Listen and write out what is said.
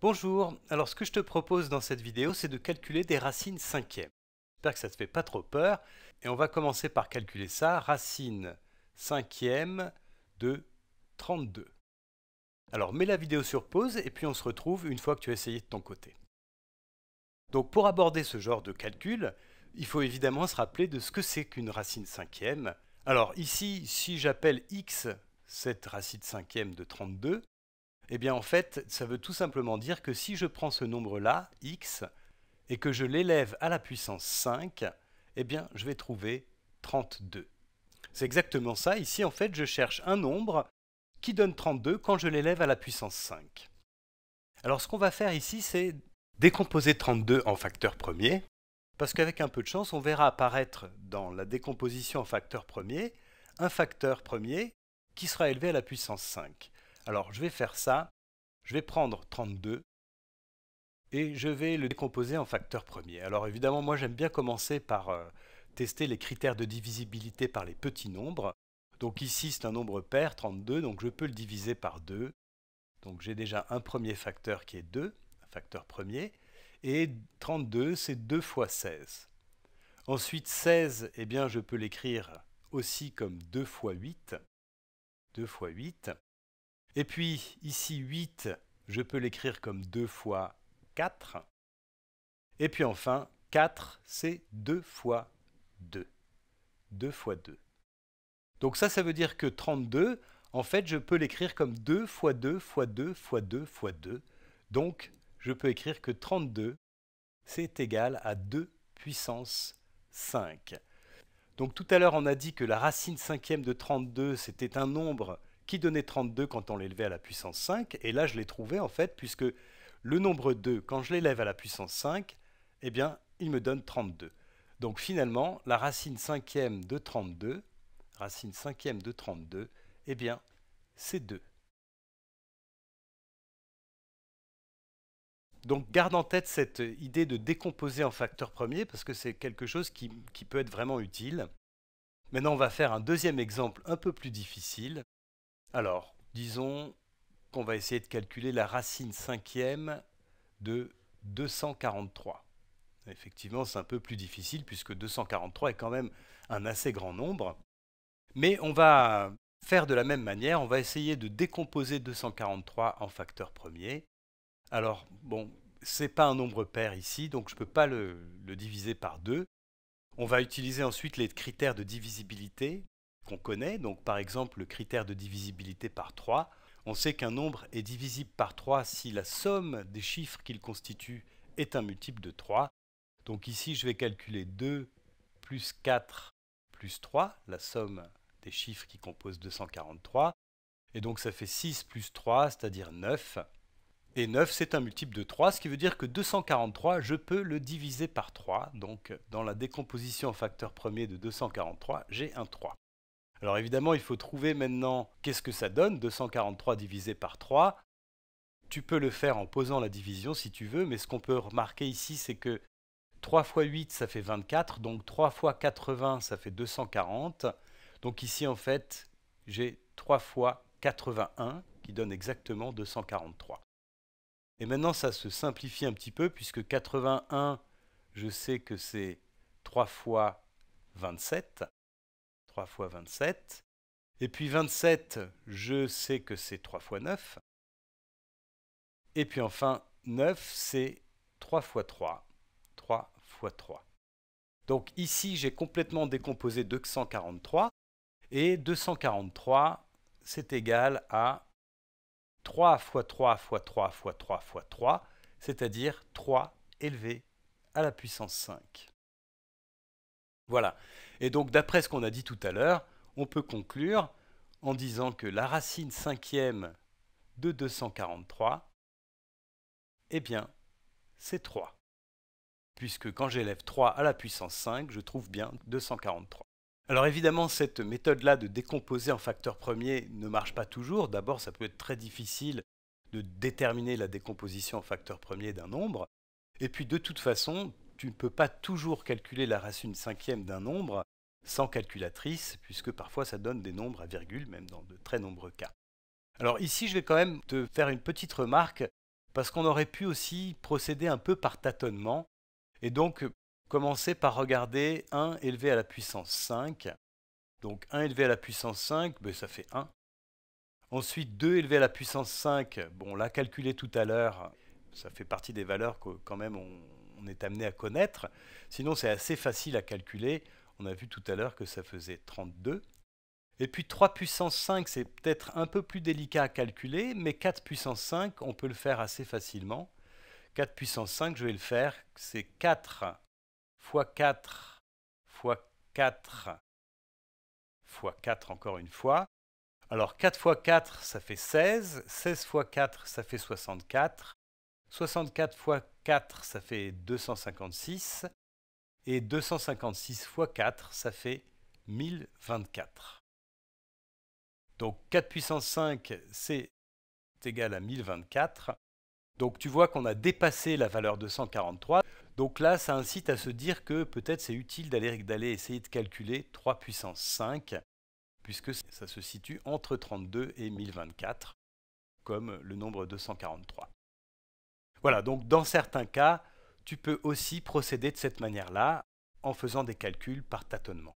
Bonjour, alors ce que je te propose dans cette vidéo, c'est de calculer des racines cinquièmes. J'espère que ça ne te fait pas trop peur. Et on va commencer par calculer ça, racine cinquième de 32. Alors mets la vidéo sur pause et puis on se retrouve une fois que tu as essayé de ton côté. Donc pour aborder ce genre de calcul, il faut évidemment se rappeler de ce que c'est qu'une racine cinquième. Alors ici, si j'appelle x cette racine cinquième de 32, eh bien en fait, ça veut tout simplement dire que si je prends ce nombre-là, x, et que je l'élève à la puissance 5, eh bien je vais trouver 32. C'est exactement ça, ici en fait je cherche un nombre qui donne 32 quand je l'élève à la puissance 5. Alors ce qu'on va faire ici, c'est décomposer 32 en facteurs premiers, parce qu'avec un peu de chance, on verra apparaître dans la décomposition en facteurs premiers un facteur premier qui sera élevé à la puissance 5. Alors je vais faire ça, je vais prendre 32 et je vais le décomposer en facteurs premiers. Alors évidemment, moi j'aime bien commencer par euh, tester les critères de divisibilité par les petits nombres. Donc ici c'est un nombre pair, 32, donc je peux le diviser par 2. Donc j'ai déjà un premier facteur qui est 2, un facteur premier, et 32 c'est 2 fois 16. Ensuite 16, eh bien je peux l'écrire aussi comme 2 fois 8. 2 fois 8. Et puis ici 8, je peux l'écrire comme 2 fois 4. Et puis enfin 4, c'est 2 fois 2. 2 fois 2. Donc ça, ça veut dire que 32, en fait, je peux l'écrire comme 2 fois 2 fois 2 fois 2 fois 2. Donc, je peux écrire que 32, c'est égal à 2 puissance 5. Donc tout à l'heure, on a dit que la racine cinquième de 32, c'était un nombre qui donnait 32 quand on l'élevait à la puissance 5. Et là, je l'ai trouvé en fait, puisque le nombre 2, quand je l'élève à la puissance 5, eh bien, il me donne 32. Donc finalement, la racine cinquième de 32, racine cinquième de 32, eh bien, c'est 2. Donc garde en tête cette idée de décomposer en facteurs premiers parce que c'est quelque chose qui, qui, peut être vraiment utile. Maintenant, on va faire un deuxième exemple un peu plus difficile. Alors, disons qu'on va essayer de calculer la racine cinquième de 243. Effectivement, c'est un peu plus difficile puisque 243 est quand même un assez grand nombre. Mais on va faire de la même manière, on va essayer de décomposer 243 en facteurs premiers. Alors, bon, ce n'est pas un nombre pair ici, donc je ne peux pas le, le diviser par 2. On va utiliser ensuite les critères de divisibilité qu'on connaît. Donc par exemple le critère de divisibilité par 3. On sait qu'un nombre est divisible par 3 si la somme des chiffres qu'il constitue est un multiple de 3. Donc ici je vais calculer 2 plus 4 plus 3, la somme des chiffres qui composent 243. Et donc ça fait 6 plus 3, c'est-à-dire 9. Et 9, c'est un multiple de 3, ce qui veut dire que 243, je peux le diviser par 3. Donc, dans la décomposition en facteur premier de 243, j'ai un 3. Alors évidemment, il faut trouver maintenant qu'est-ce que ça donne, 243 divisé par 3. Tu peux le faire en posant la division si tu veux, mais ce qu'on peut remarquer ici, c'est que 3 fois 8, ça fait 24, donc 3 fois 80, ça fait 240. Donc ici, en fait, j'ai 3 fois 81 qui donne exactement 243. Et maintenant, ça se simplifie un petit peu, puisque 81, je sais que c'est 3 fois 27. 3 fois 27. Et puis 27, je sais que c'est 3 x 9. Et puis enfin, 9, c'est 3 fois 3. 3 fois 3. Donc ici, j'ai complètement décomposé 243. Et 243, c'est égal à 3 fois 3 fois 3 fois 3 fois 3, c'est-à-dire 3 élevé à la puissance 5. Voilà. Et donc, d'après ce qu'on a dit tout à l'heure, on peut conclure en disant que la racine cinquième de 243, eh bien, c'est 3. Puisque quand j'élève 3 à la puissance 5, je trouve bien 243. Alors évidemment, cette méthode-là de décomposer en facteurs premiers ne marche pas toujours. D'abord, ça peut être très difficile de déterminer la décomposition en facteurs premiers d'un nombre. Et puis, de toute façon, tu ne peux pas toujours calculer la racine cinquième d'un nombre sans calculatrice, puisque parfois ça donne des nombres à virgule, même dans de très nombreux cas. Alors ici, je vais quand même te faire une petite remarque, parce qu'on aurait pu aussi procéder un peu par tâtonnement, et donc commencer par regarder 1 élevé à la puissance 5. Donc 1 élevé à la puissance 5, ben, ça fait 1. Ensuite 2 élevé à la puissance 5, bon, on l'a calculé tout à l'heure, ça fait partie des valeurs que quand même on, on est amené à connaître. Sinon, c'est assez facile à calculer. On a vu tout à l'heure que ça faisait 32. Et puis 3 puissance 5, c'est peut-être un peu plus délicat à calculer, mais 4 puissance 5, on peut le faire assez facilement. 4 puissance 5, je vais le faire, c'est 4 fois 4 fois 4 fois 4 encore une fois. Alors 4 fois 4, ça fait 16. 16 fois 4, ça fait 64. 64 fois 4, ça fait 256. Et 256 fois 4, ça fait 1024. Donc 4 puissance 5, c'est égal à 1024. Donc tu vois qu'on a dépassé la valeur de 143. Donc là, ça incite à se dire que peut-être c'est utile d'aller essayer de calculer 3 puissance 5, puisque ça se situe entre 32 et 1024, comme le nombre 243. Voilà, donc dans certains cas, tu peux aussi procéder de cette manière-là en faisant des calculs par tâtonnement.